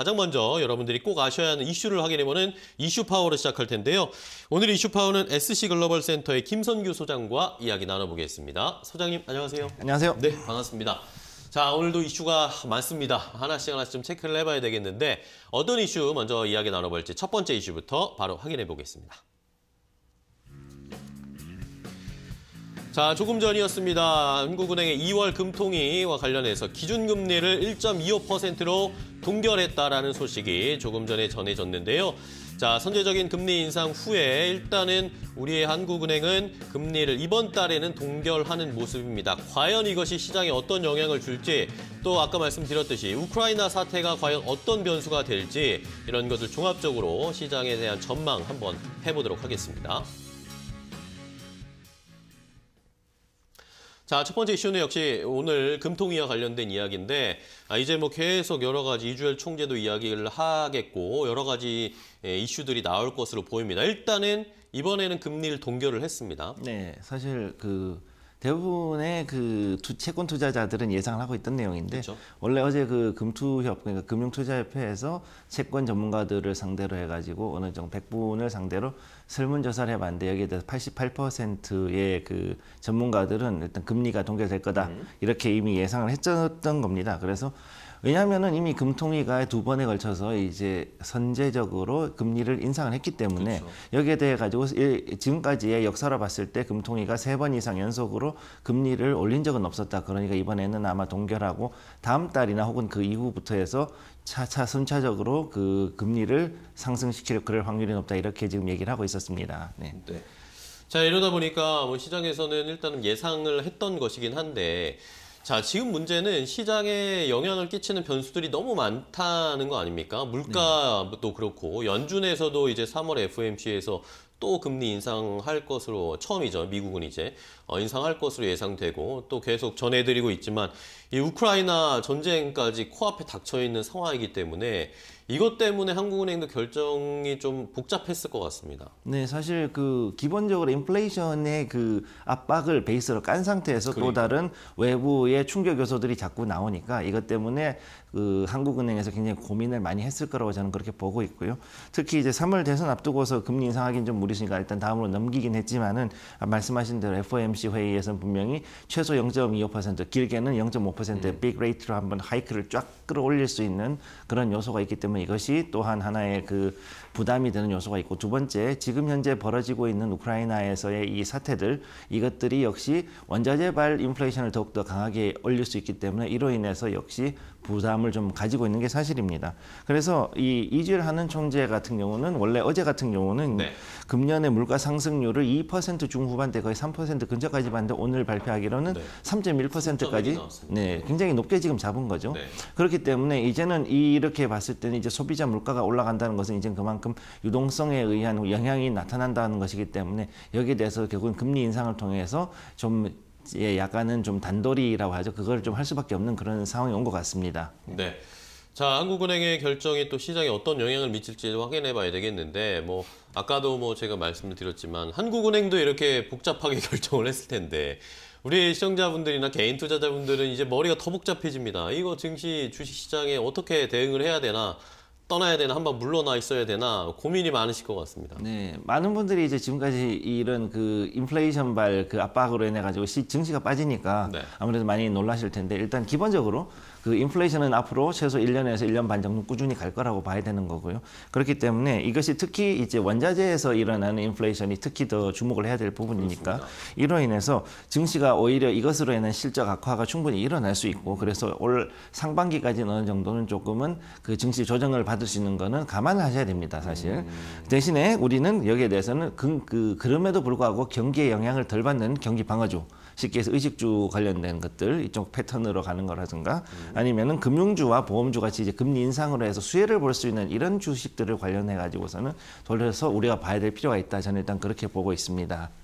가장 먼저 여러분들이 꼭 아셔야 하는 이슈를 확인해보는 이슈 파워를 시작할 텐데요. 오늘 이슈 파워는 SC 글로벌 센터의 김선규 소장과 이야기 나눠보겠습니다. 소장님 안녕하세요. 안녕하세요. 네 반갑습니다. 자 오늘도 이슈가 많습니다. 하나씩 하나씩 좀 체크를 해봐야 되겠는데 어떤 이슈 먼저 이야기 나눠볼지 첫 번째 이슈부터 바로 확인해보겠습니다. 자, 조금 전이었습니다. 한국은행의 2월 금통위와 관련해서 기준금리를 1.25%로 동결했다라는 소식이 조금 전에 전해졌는데요. 자, 선제적인 금리 인상 후에 일단은 우리의 한국은행은 금리를 이번 달에는 동결하는 모습입니다. 과연 이것이 시장에 어떤 영향을 줄지 또 아까 말씀드렸듯이 우크라이나 사태가 과연 어떤 변수가 될지 이런 것을 종합적으로 시장에 대한 전망 한번 해보도록 하겠습니다. 자, 첫 번째 이슈는 역시 오늘 금통위와 관련된 이야기인데 아, 이제 뭐 계속 여러 가지 이주열 총재도 이야기를 하겠고 여러 가지 예, 이슈들이 나올 것으로 보입니다. 일단은 이번에는 금리를 동결을 했습니다. 네, 사실 그 대부분의 그 채권 투자자들은 예상을 하고 있던 내용인데 그렇 원래 어제 그 금투협 그러니까 금융투자협회에서 채권 전문가들을 상대로 해가지고 어느 정도 100분을 상대로 설문조사를 해봤는데 여기에 대해서 88%의 그 전문가들은 일단 금리가 동결될 거다 음. 이렇게 이미 예상을 했던 었 겁니다. 그래서 왜냐하면은 이미 금통위가 두 번에 걸쳐서 이제 선제적으로 금리를 인상을 했기 때문에 그렇죠. 여기에 대해 가지고 지금까지의 역사로 봤을 때 금통위가 세 번 이상 연속으로 금리를 올린 적은 없었다. 그러니까 이번에는 아마 동결하고 다음 달이나 혹은 그 이후부터 해서 차차 순차적으로 그 금리를 상승시킬 그럴 확률이 높다 이렇게 지금 얘기를 하고 있었습니다. 네. 네. 자 이러다 보니까 뭐 시장에서는 일단은 예상을 했던 것이긴 한데 자, 지금 문제는 시장에 영향을 끼치는 변수들이 너무 많다는 거 아닙니까? 물가도 그렇고 연준에서도 이제 3월 f m c 에서 또 금리 인상할 것으로 처음이죠. 미국은 이제 어, 인상할 것으로 예상되고 또 계속 전해드리고 있지만 이 우크라이나 전쟁까지 코앞에 닥쳐 있는 상황이기 때문에 이것 때문에 한국은행도 결정이 좀 복잡했을 것 같습니다. 네, 사실 그 기본적으로 인플레이션의 그 압박을 베이스로 깐 상태에서 그러니또 다른 외부의 충격 요소들이 자꾸 나오니까 이것 때문에 그 한국은행에서 굉장히 고민을 많이 했을 거라고 저는 그렇게 보고 있고요. 특히 이제 3월 대선 앞두고서 금리 인상하기는 좀 무리 우리가 일단 다음으로 넘기긴 했지만은 아, 말씀하신 대로 FOMC 회의에서는 분명히 최소 0.25% 길게는 0.5%의 음. 빅레이트로 한번 하이크를 쫙 끌어올릴 수 있는 그런 요소가 있기 때문에 이것이 또한 하나의 그 부담이 되는 요소가 있고 두 번째 지금 현재 벌어지고 있는 우크라이나에서의 이 사태들 이것들이 역시 원자재발 인플레이션을 더욱더 강하게 올릴 수 있기 때문에 이로 인해서 역시 부담을 좀 가지고 있는 게 사실입니다. 그래서 이 이주일 하는 총재 같은 경우는 원래 어제 같은 경우는 네. 금 금년의 물가 상승률을 2% 중후반대 거의 3% 근처까지 봤는데 오늘 발표하기로는 네. 3.1%까지 네, 굉장히 높게 지금 잡은 거죠. 네. 그렇기 때문에 이제는 이렇게 봤을 때는 이제 소비자 물가가 올라간다는 것은 이제 그만큼 유동성에 의한 영향이 나타난다는 것이기 때문에 여기에 대해서 결국은 금리 인상을 통해서 좀 예, 약간은 좀 단돌이라고 하죠. 그걸 좀 할 수밖에 없는 그런 상황이 온 것 같습니다. 네. 자, 한국은행의 결정이 또 시장에 어떤 영향을 미칠지 확인해 봐야 되겠는데, 뭐, 아까도 뭐 제가 말씀을 드렸지만, 한국은행도 이렇게 복잡하게 결정을 했을 텐데, 우리 시청자분들이나 개인 투자자분들은 이제 머리가 더 복잡해집니다. 이거 증시 주식시장에 어떻게 대응을 해야 되나, 떠나야 되나 한번 물러나 있어야 되나 고민이 많으실 것 같습니다. 네, 많은 분들이 이제 지금까지 이런 그 인플레이션 발 그 압박으로 인해 가지고 시, 증시가 빠지니까 네. 아무래도 많이 놀라실 텐데 일단 기본적으로 그 인플레이션은 앞으로 최소 1년에서 1년 반 정도 꾸준히 갈 거라고 봐야 되는 거고요. 그렇기 때문에 이것이 특히 이제 원자재에서 일어나는 인플레이션이 특히 더 주목을 해야 될 부분이니까 그렇습니다. 이로 인해서 증시가 오히려 이것으로 인한 실적 악화가 충분히 일어날 수 있고 그래서 올 상반기까지는 어느 정도는 조금은 그 증시 조정을 받을 받을 수 있는 거는 감안하셔야 됩니다, 사실. 음. 대신에 우리는 여기에 대해서는 그, 그, 그럼에도 불구하고 경기에 영향을 덜 받는 경기 방어주, 쉽게 해서 의식주 관련된 것들 이쪽 패턴으로 가는 거라든가 아니면은 금융주와 보험주 같이 이제 금리 인상으로 해서 수혜를 볼 수 있는 이런 주식들을 관련해 가지고서는 돌려서 우리가 봐야 될 필요가 있다. 저는 일단 그렇게 보고 있습니다.